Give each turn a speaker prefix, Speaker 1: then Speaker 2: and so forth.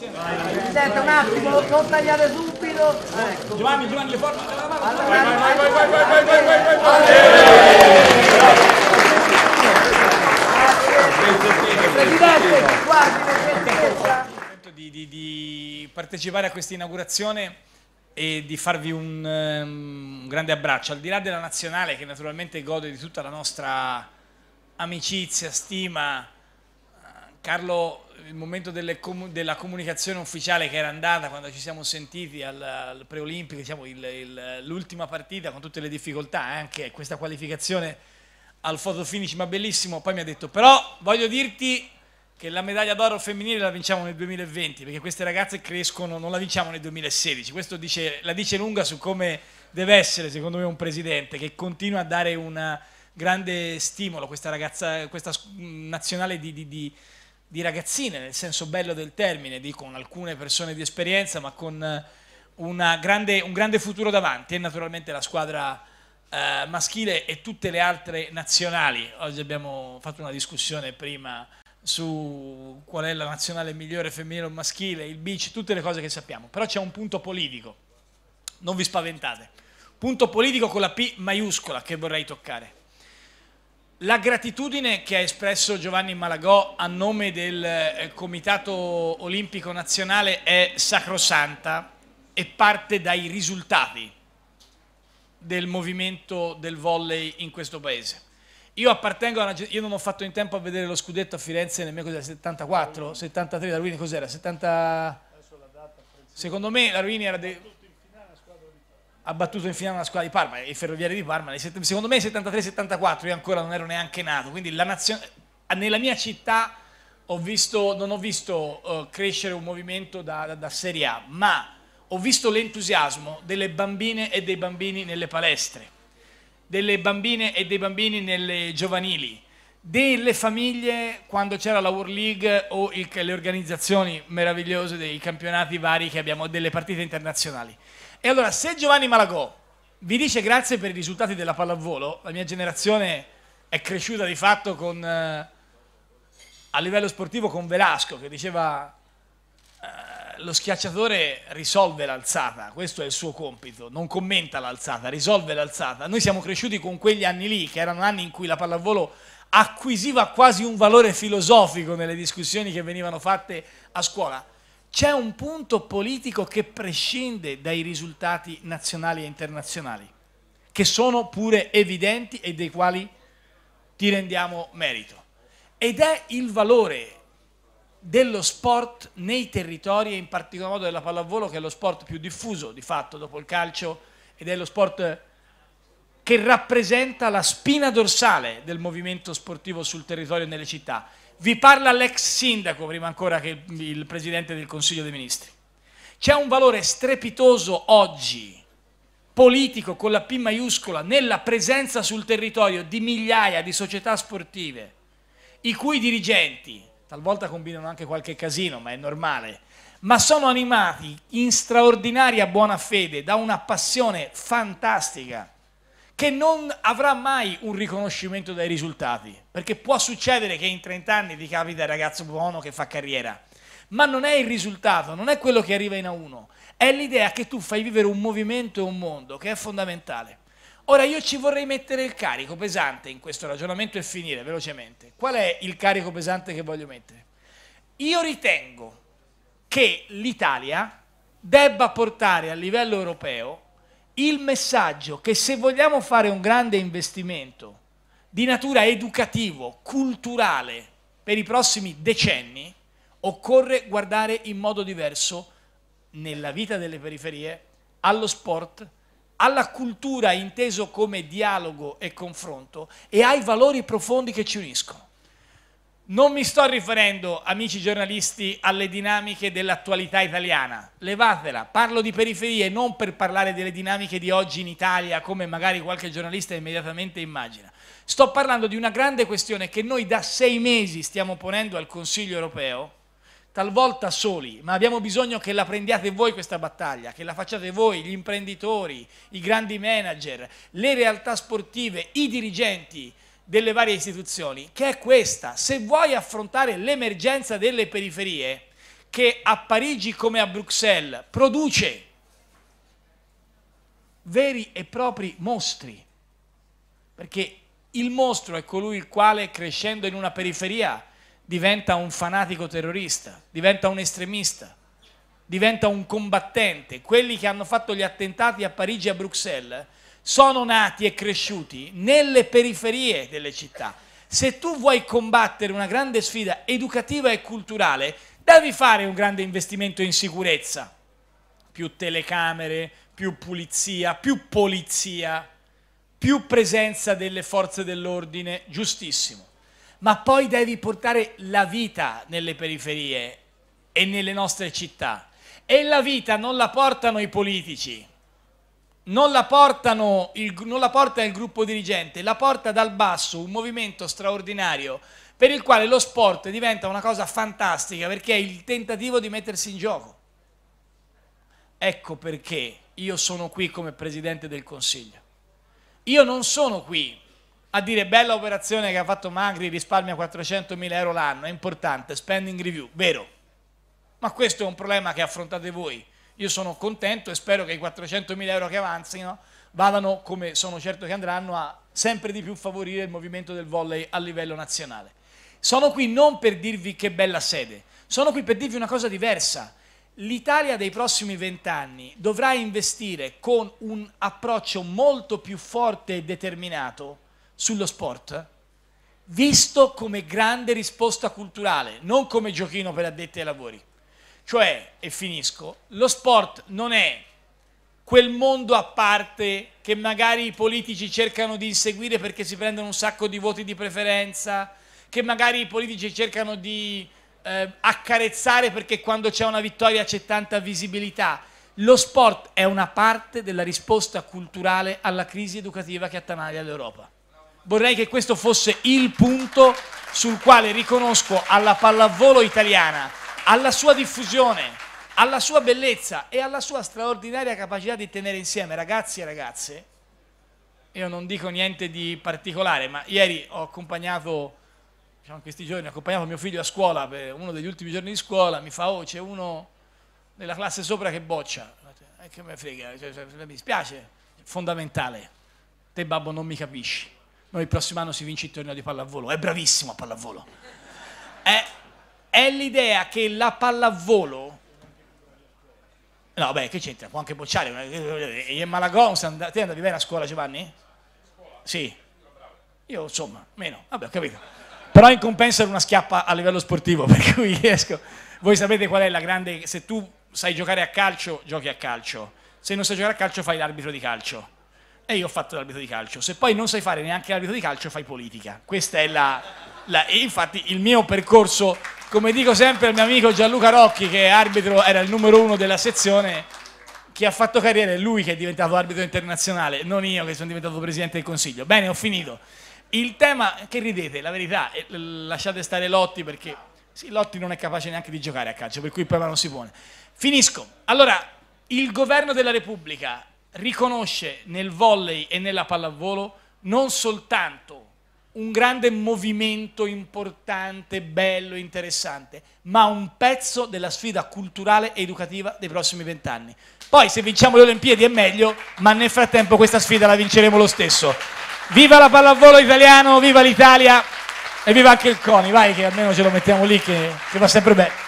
Speaker 1: Senta un attimo, non tagliare subito. Ecco. Giovanni, Giovanni, le forme della mano. Allora, vai, vai, vai, vai, vai, vai, vai, vai, vai, vai. Presidente, guardi con certezza. Di, partecipare a questa inaugurazione e di farvi un, um, un grande abbraccio, al di là della nazionale che naturalmente gode di tutta la nostra amicizia, stima, eh, Carlo il momento com della comunicazione ufficiale che era andata quando ci siamo sentiti al, al preolimpico, diciamo l'ultima partita con tutte le difficoltà, eh, anche questa qualificazione al photo finish, ma bellissimo, poi mi ha detto però voglio dirti che la medaglia d'oro femminile la vinciamo nel 2020 perché queste ragazze crescono, non la vinciamo nel 2016, questo dice, la dice lunga su come deve essere secondo me un presidente che continua a dare un grande stimolo a questa ragazza, questa nazionale di, di, di di ragazzine, nel senso bello del termine, di con alcune persone di esperienza, ma con eh, grande, un grande futuro davanti e naturalmente la squadra eh, maschile e tutte le altre nazionali. Oggi abbiamo fatto una discussione prima su qual è la nazionale migliore femminile o maschile, il beach, tutte le cose che sappiamo, però c'è un punto politico, non vi spaventate, punto politico con la P maiuscola che vorrei toccare. La gratitudine che ha espresso Giovanni Malagò a nome del eh, Comitato Olimpico Nazionale è sacrosanta e parte dai risultati del movimento del volley in questo paese. Io appartengo a una io non ho fatto in tempo a vedere lo scudetto a Firenze nemmeno cos'era 74, 73, la Ruini cos'era? 70 Secondo me la Ruini era de ha battuto in finale una squadra di Parma i ferroviari di Parma, secondo me 73-74, io ancora non ero neanche nato, quindi nazio... nella mia città ho visto, non ho visto uh, crescere un movimento da, da, da Serie A, ma ho visto l'entusiasmo delle bambine e dei bambini nelle palestre, delle bambine e dei bambini nelle giovanili, delle famiglie quando c'era la World League o il, le organizzazioni meravigliose dei campionati vari che abbiamo delle partite internazionali. E allora se Giovanni Malagò vi dice grazie per i risultati della pallavolo, la mia generazione è cresciuta di fatto con, eh, a livello sportivo con Velasco che diceva eh, lo schiacciatore risolve l'alzata, questo è il suo compito, non commenta l'alzata, risolve l'alzata. Noi siamo cresciuti con quegli anni lì, che erano anni in cui la pallavolo acquisiva quasi un valore filosofico nelle discussioni che venivano fatte a scuola. C'è un punto politico che prescinde dai risultati nazionali e internazionali, che sono pure evidenti e dei quali ti rendiamo merito. Ed è il valore dello sport nei territori e in particolar modo della pallavolo che è lo sport più diffuso di fatto dopo il calcio ed è lo sport che rappresenta la spina dorsale del movimento sportivo sul territorio e nelle città. Vi parla l'ex sindaco, prima ancora che il presidente del Consiglio dei Ministri. C'è un valore strepitoso oggi, politico con la P maiuscola, nella presenza sul territorio di migliaia di società sportive, i cui dirigenti, talvolta combinano anche qualche casino, ma è normale, ma sono animati in straordinaria buona fede da una passione fantastica che non avrà mai un riconoscimento dai risultati, perché può succedere che in 30 anni ti capita il ragazzo buono che fa carriera, ma non è il risultato, non è quello che arriva in A1, è l'idea che tu fai vivere un movimento e un mondo che è fondamentale. Ora io ci vorrei mettere il carico pesante in questo ragionamento e finire velocemente. Qual è il carico pesante che voglio mettere? Io ritengo che l'Italia debba portare a livello europeo il messaggio che se vogliamo fare un grande investimento di natura educativo, culturale, per i prossimi decenni, occorre guardare in modo diverso nella vita delle periferie, allo sport, alla cultura inteso come dialogo e confronto e ai valori profondi che ci uniscono. Non mi sto riferendo, amici giornalisti, alle dinamiche dell'attualità italiana, levatela, parlo di periferie non per parlare delle dinamiche di oggi in Italia come magari qualche giornalista immediatamente immagina, sto parlando di una grande questione che noi da sei mesi stiamo ponendo al Consiglio europeo, talvolta soli, ma abbiamo bisogno che la prendiate voi questa battaglia, che la facciate voi, gli imprenditori, i grandi manager, le realtà sportive, i dirigenti, delle varie istituzioni, che è questa. Se vuoi affrontare l'emergenza delle periferie, che a Parigi come a Bruxelles produce veri e propri mostri, perché il mostro è colui il quale crescendo in una periferia diventa un fanatico terrorista, diventa un estremista, diventa un combattente. Quelli che hanno fatto gli attentati a Parigi e a Bruxelles sono nati e cresciuti nelle periferie delle città. Se tu vuoi combattere una grande sfida educativa e culturale, devi fare un grande investimento in sicurezza. Più telecamere, più pulizia, più polizia, più presenza delle forze dell'ordine, giustissimo. Ma poi devi portare la vita nelle periferie e nelle nostre città. E la vita non la portano i politici, non la, portano il, non la porta il gruppo dirigente, la porta dal basso un movimento straordinario per il quale lo sport diventa una cosa fantastica perché è il tentativo di mettersi in gioco. Ecco perché io sono qui come Presidente del Consiglio. Io non sono qui a dire bella operazione che ha fatto Magri, risparmia 400.000 euro l'anno, è importante, spending review, vero. Ma questo è un problema che affrontate voi io sono contento e spero che i 400.000 euro che avanzino vadano, come sono certo che andranno, a sempre di più favorire il movimento del volley a livello nazionale. Sono qui non per dirvi che bella sede, sono qui per dirvi una cosa diversa. L'Italia dei prossimi vent'anni dovrà investire con un approccio molto più forte e determinato sullo sport, visto come grande risposta culturale, non come giochino per addetti ai lavori. Cioè, e finisco, lo sport non è quel mondo a parte che magari i politici cercano di inseguire perché si prendono un sacco di voti di preferenza, che magari i politici cercano di eh, accarezzare perché quando c'è una vittoria c'è tanta visibilità. Lo sport è una parte della risposta culturale alla crisi educativa che attanaglia l'Europa. Vorrei che questo fosse il punto sul quale riconosco alla pallavolo italiana alla sua diffusione, alla sua bellezza e alla sua straordinaria capacità di tenere insieme ragazzi e ragazze. Io non dico niente di particolare, ma ieri ho accompagnato, diciamo in questi giorni, ho accompagnato mio figlio a scuola per uno degli ultimi giorni di scuola, mi fa, oh c'è uno nella classe sopra che boccia, e eh, che me frega, cioè, cioè, mi dispiace, fondamentale, te babbo non mi capisci, noi il prossimo anno si vince il torneo di pallavolo, è bravissimo a pallavolo. È eh, è l'idea che la pallavolo No, beh, che c'entra? Può anche bocciare. E eh, eh, eh, Malagò, te andavi bene a scuola, Giovanni? Sì. Io, insomma, meno. Vabbè, ho capito. Però in compenso era una schiappa a livello sportivo, per cui esco. Voi sapete qual è la grande... Se tu sai giocare a calcio, giochi a calcio. Se non sai giocare a calcio, fai l'arbitro di calcio. E io ho fatto l'arbitro di calcio. Se poi non sai fare neanche l'arbitro di calcio, fai politica. Questa è la... la... infatti il mio percorso come dico sempre al mio amico Gianluca Rocchi, che arbitro, era il numero uno della sezione, chi ha fatto carriera è lui che è diventato arbitro internazionale, non io che sono diventato presidente del consiglio. Bene, ho finito. Il tema, che ridete, la verità, eh, lasciate stare Lotti perché sì, Lotti non è capace neanche di giocare a calcio, per cui il problema non si pone. Finisco. Allora, il governo della Repubblica riconosce nel volley e nella pallavolo non soltanto un grande movimento importante, bello, interessante, ma un pezzo della sfida culturale ed educativa dei prossimi vent'anni. Poi se vinciamo le Olimpiadi è meglio, ma nel frattempo questa sfida la vinceremo lo stesso. Viva la pallavolo italiano, viva l'Italia e viva anche il CONI, vai che almeno ce lo mettiamo lì che, che va sempre bene.